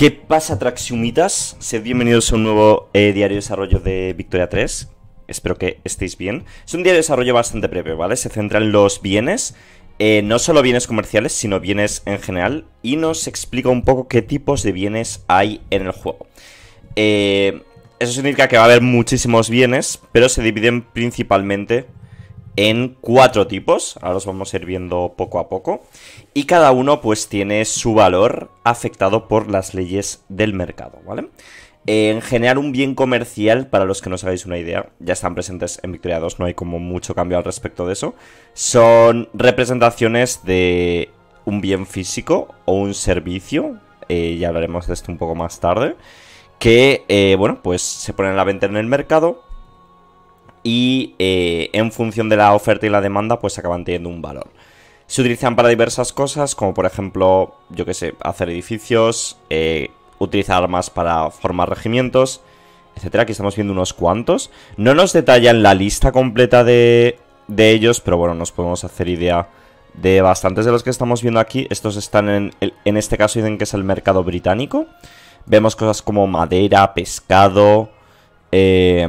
¿Qué pasa, Traxiumitas? Sed bienvenidos a un nuevo eh, diario de desarrollo de Victoria 3. Espero que estéis bien. Es un diario de desarrollo bastante breve, ¿vale? Se centra en los bienes, eh, no solo bienes comerciales, sino bienes en general, y nos explica un poco qué tipos de bienes hay en el juego. Eh, eso significa que va a haber muchísimos bienes, pero se dividen principalmente en cuatro tipos, ahora los vamos a ir viendo poco a poco, y cada uno pues tiene su valor afectado por las leyes del mercado, ¿vale? En general un bien comercial, para los que no os hagáis una idea, ya están presentes en Victoria 2, no hay como mucho cambio al respecto de eso, son representaciones de un bien físico o un servicio, eh, ya hablaremos de esto un poco más tarde, que, eh, bueno, pues se ponen a la venta en el mercado y eh, en función de la oferta y la demanda pues acaban teniendo un valor. Se utilizan para diversas cosas como por ejemplo, yo que sé, hacer edificios, eh, utilizar armas para formar regimientos, etcétera. Aquí estamos viendo unos cuantos. No nos detallan la lista completa de, ellos, pero bueno, nos podemos hacer idea de bastantes de los que estamos viendo aquí. Estos están en, en este caso dicen que es el mercado británico. Vemos cosas como madera, pescado, eh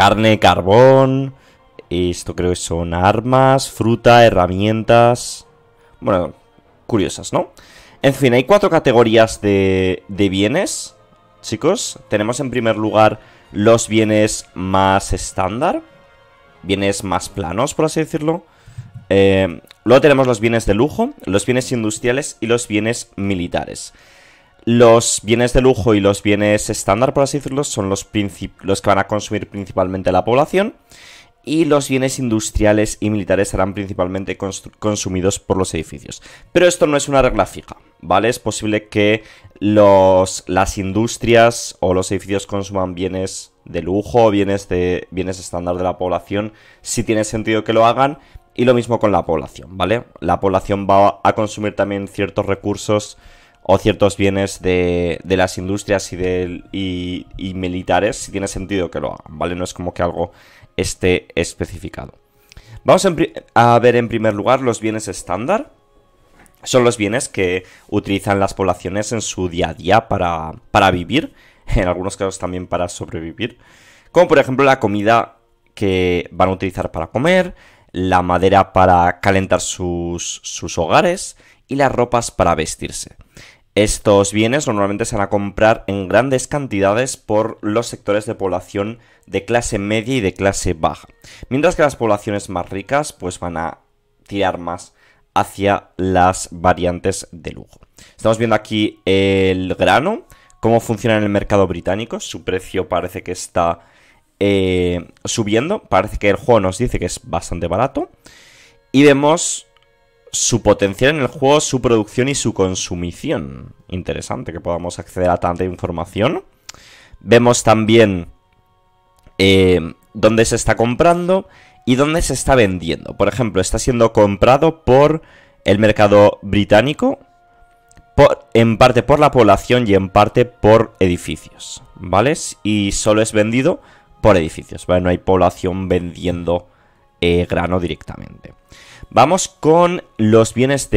carne, carbón, esto creo que son armas, fruta, herramientas, bueno, curiosas, ¿no? En fin, hay cuatro categorías de, de bienes, chicos. Tenemos en primer lugar los bienes más estándar, bienes más planos, por así decirlo. Eh, luego tenemos los bienes de lujo, los bienes industriales y los bienes militares. Los bienes de lujo y los bienes estándar, por así decirlo, son los, que van a consumir principalmente la población. Y los bienes industriales y militares serán principalmente consumidos por los edificios. Pero esto no es una regla fija, ¿vale? Es posible que los, las industrias o los edificios consuman bienes de lujo, bienes, de, bienes estándar de la población, si tiene sentido que lo hagan. Y lo mismo con la población, ¿vale? La población va a consumir también ciertos recursos o ciertos bienes de, las industrias y, militares, si tiene sentido que lo hagan, ¿vale? No es como que algo esté especificado. Vamos a, ver en primer lugar los bienes estándar. Son los bienes que utilizan las poblaciones en su día a día para, vivir, en algunos casos también para sobrevivir, como por ejemplo la comida que van a utilizar para comer, la madera para calentar sus hogares y las ropas para vestirse. Estos bienes normalmente se van a comprar en grandes cantidades por los sectores de población de clase media y de clase baja, mientras que las poblaciones más ricas pues van a tirar más hacia las variantes de lujo. Estamos viendo aquí el grano, cómo funciona en el mercado británico, su precio parece que está eh, subiendo, parece que el juego nos dice que es bastante barato, y vemos su potencial en el juego, su producción y su consumición. Interesante que podamos acceder a tanta información. Vemos también eh, dónde se está comprando y dónde se está vendiendo. Por ejemplo, está siendo comprado por el mercado británico, en parte por la población y en parte por edificios, ¿vale? Y solo es vendido por edificios, No hay población vendiendo eh, grano directamente. Vamos con los bienes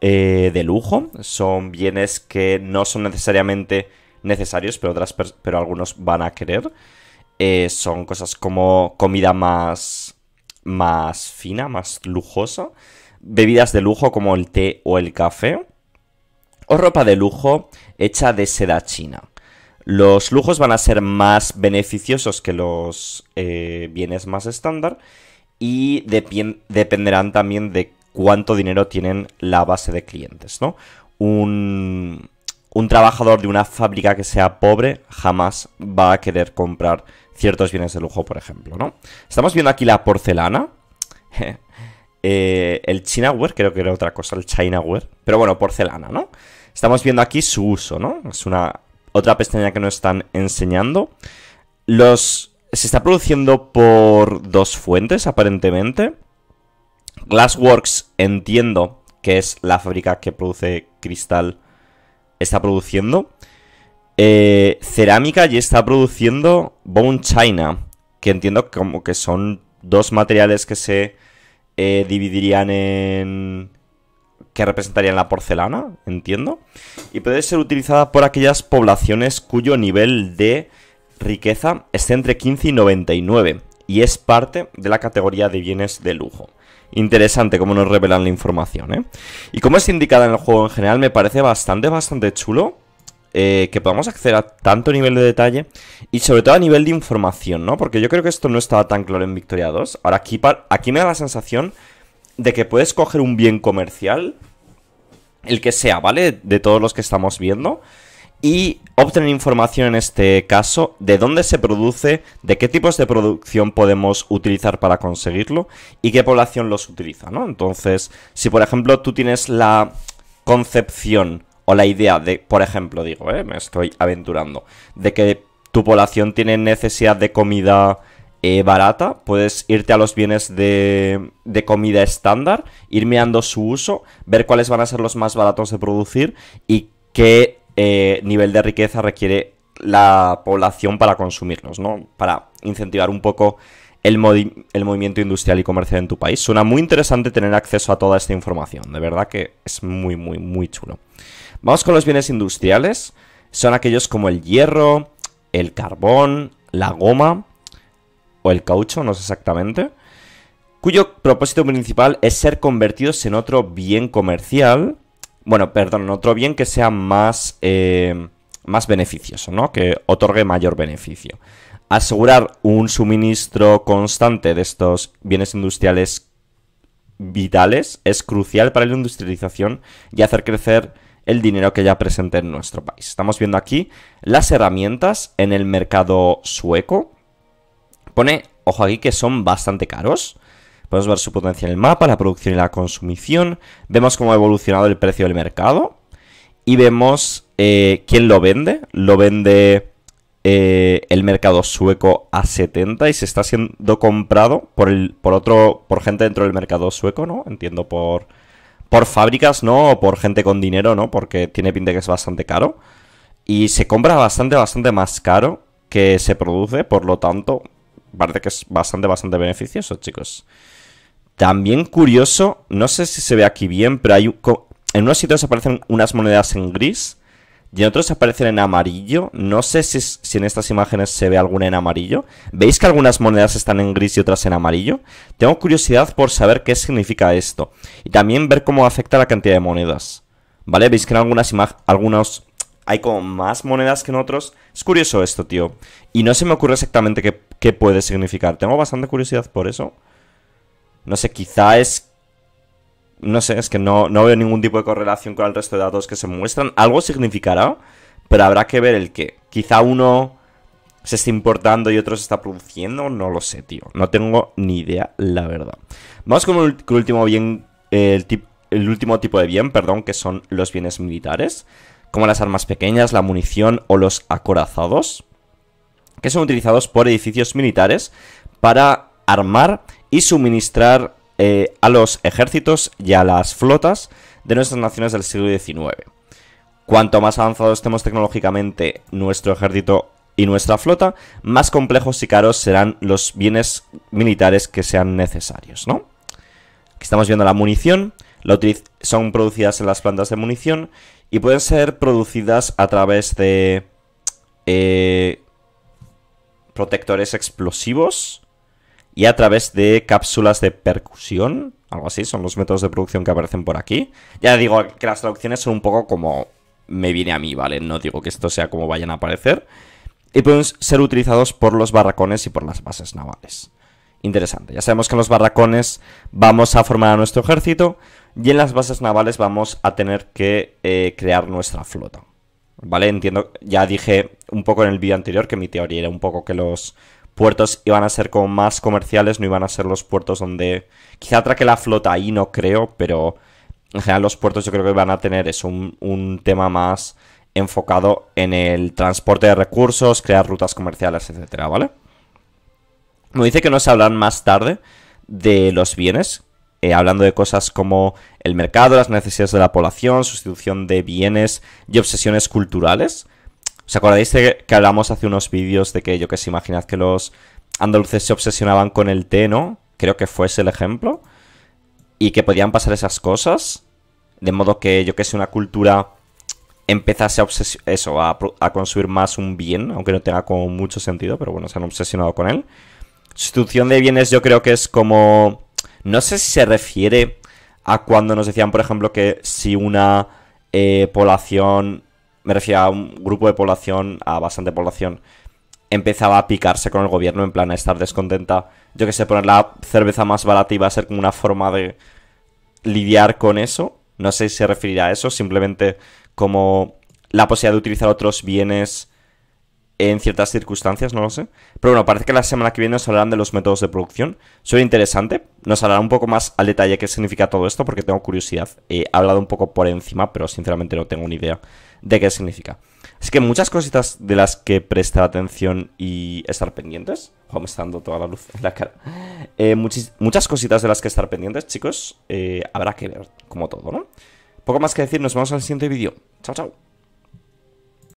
eh, de, lujo. Son bienes que no son necesariamente necesarios, pero, pero algunos van a querer. Eh, son cosas como comida más, más fina, más lujosa. Bebidas de lujo como el té o el café. O ropa de lujo hecha de seda china. Los lujos van a ser más beneficiosos que los eh, bienes más estándar y dependerán también de cuánto dinero tienen la base de clientes, ¿no? Un, trabajador de una fábrica que sea pobre jamás va a querer comprar ciertos bienes de lujo, por ejemplo, ¿no? Estamos viendo aquí la porcelana. Eh, el chinaware, creo que era otra cosa, el chinaware. Pero bueno, porcelana, ¿no? Estamos viendo aquí su uso, ¿no? Es una otra pestaña que nos están enseñando. Los se está produciendo por dos fuentes, aparentemente. Glassworks, entiendo que es la fábrica que produce cristal, está produciendo. Eh, cerámica y está produciendo Bone China, que entiendo como que son dos materiales que se eh, dividirían en... que representarían la porcelana, entiendo. Y puede ser utilizada por aquellas poblaciones cuyo nivel de riqueza está entre 15 y 99 y es parte de la categoría de bienes de lujo. Interesante como nos revelan la información, ¿eh? Y como es indicada en el juego en general, me parece bastante, bastante chulo eh, que podamos acceder a tanto nivel de detalle y sobre todo a nivel de información, ¿no? Porque yo creo que esto no estaba tan claro en Victoria 2. Ahora aquí, aquí me da la sensación de que puedes coger un bien comercial, el que sea, ¿vale? De todos los que estamos viendo y obtener información en este caso de dónde se produce, de qué tipos de producción podemos utilizar para conseguirlo y qué población los utiliza, ¿no? Entonces, si por ejemplo tú tienes la concepción o la idea de, por ejemplo, digo, ¿eh? me estoy aventurando, de que tu población tiene necesidad de comida eh, barata, puedes irte a los bienes de, de, comida estándar, ir mirando su uso, ver cuáles van a ser los más baratos de producir y qué eh, nivel de riqueza requiere la población para consumirlos, ¿no? Para incentivar un poco el, el, movimiento industrial y comercial en tu país. Suena muy interesante tener acceso a toda esta información, de verdad que es muy, muy, muy chulo. Vamos con los bienes industriales, son aquellos como el hierro, el carbón, la goma o el caucho, no sé exactamente, cuyo propósito principal es ser convertidos en otro bien comercial bueno, perdón, otro bien que sea más, eh, más beneficioso, ¿no? Que otorgue mayor beneficio. Asegurar un suministro constante de estos bienes industriales vitales es crucial para la industrialización y hacer crecer el dinero que ya presente en nuestro país. Estamos viendo aquí las herramientas en el mercado sueco. Pone, ojo aquí, que son bastante caros. Podemos ver su potencia en el mapa, la producción y la consumición. Vemos cómo ha evolucionado el precio del mercado. Y vemos eh, quién lo vende. Lo vende eh, el mercado sueco a 70 y se está siendo comprado por, el, por, otro, por gente dentro del mercado sueco, ¿no? Entiendo por, por fábricas, ¿no? O por gente con dinero, ¿no? Porque tiene pinta que es bastante caro. Y se compra bastante, bastante más caro que se produce, por lo tanto, parece que es bastante, bastante beneficioso, chicos. También curioso, no sé si se ve aquí bien, pero hay en unos sitios aparecen unas monedas en gris y en otros aparecen en amarillo. No sé si, en estas imágenes se ve alguna en amarillo. ¿Veis que algunas monedas están en gris y otras en amarillo? Tengo curiosidad por saber qué significa esto y también ver cómo afecta la cantidad de monedas. ¿Vale? ¿Veis que en algunas algunos hay como más monedas que en otros? Es curioso esto, tío. Y no se me ocurre exactamente qué puede significar. Tengo bastante curiosidad por eso. No sé, quizá es... No sé, es que no, veo ningún tipo de correlación con el resto de datos que se muestran. Algo significará, pero habrá que ver el qué. Quizá uno se está importando y otro se está produciendo, no lo sé, tío. No tengo ni idea, la verdad. Vamos con el, último bien, el, el, último tipo de bien, perdón, que son los bienes militares, como las armas pequeñas, la munición o los acorazados, que son utilizados por edificios militares para armar y suministrar eh, a los ejércitos y a las flotas de nuestras naciones del siglo XIX. Cuanto más avanzados estemos tecnológicamente nuestro ejército y nuestra flota, más complejos y caros serán los bienes militares que sean necesarios, ¿no? Aquí estamos viendo la munición, son producidas en las plantas de munición y pueden ser producidas a través de eh, protectores explosivos y a través de cápsulas de percusión, algo así, son los métodos de producción que aparecen por aquí. Ya digo que las traducciones son un poco como me viene a mí, ¿vale? No digo que esto sea como vayan a aparecer. Y pueden ser utilizados por los barracones y por las bases navales. Interesante. Ya sabemos que en los barracones vamos a formar a nuestro ejército y en las bases navales vamos a tener que eh, crear nuestra flota. ¿Vale? Entiendo, ya dije un poco en el vídeo anterior que mi teoría era un poco que los puertos iban a ser como más comerciales, no iban a ser los puertos donde... Quizá atraque la flota ahí, no creo, pero en general los puertos yo creo que van a tener es un, tema más enfocado en el transporte de recursos, crear rutas comerciales, etcétera, ¿vale? Me dice que no se hablan más tarde de los bienes, eh, hablando de cosas como el mercado, las necesidades de la población, sustitución de bienes y obsesiones culturales. ¿Os acordáis de que hablamos hace unos vídeos de que, yo que sé, imaginad que los andaluces se obsesionaban con el té, ¿no? Creo que fuese el ejemplo. Y que podían pasar esas cosas. De modo que, yo que sé, una cultura empezase a, eso, a, a, consumir más un bien, aunque no tenga como mucho sentido, pero bueno, se han obsesionado con él. Sustitución de bienes yo creo que es como... No sé si se refiere a cuando nos decían, por ejemplo, que si una eh, población me refiero a un grupo de población, a bastante población, empezaba a picarse con el gobierno, en plan a estar descontenta. Yo que sé, poner la cerveza más barata iba a ser como una forma de lidiar con eso. No sé si se referirá a eso, simplemente como la posibilidad de utilizar otros bienes en ciertas circunstancias, no lo sé. Pero bueno, parece que la semana que viene nos hablarán de los métodos de producción. Suena interesante. Nos hablarán un poco más al detalle qué significa todo esto, porque tengo curiosidad. he hablado un poco por encima, pero sinceramente no tengo ni idea de qué significa. Así que muchas cositas de las que prestar atención y estar pendientes. Ojo, me está dando toda la luz en la cara. Eh, muchas cositas de las que estar pendientes, chicos. Eh, habrá que ver, como todo, ¿no? Poco más que decir, nos vemos en el siguiente vídeo. Chao, chao.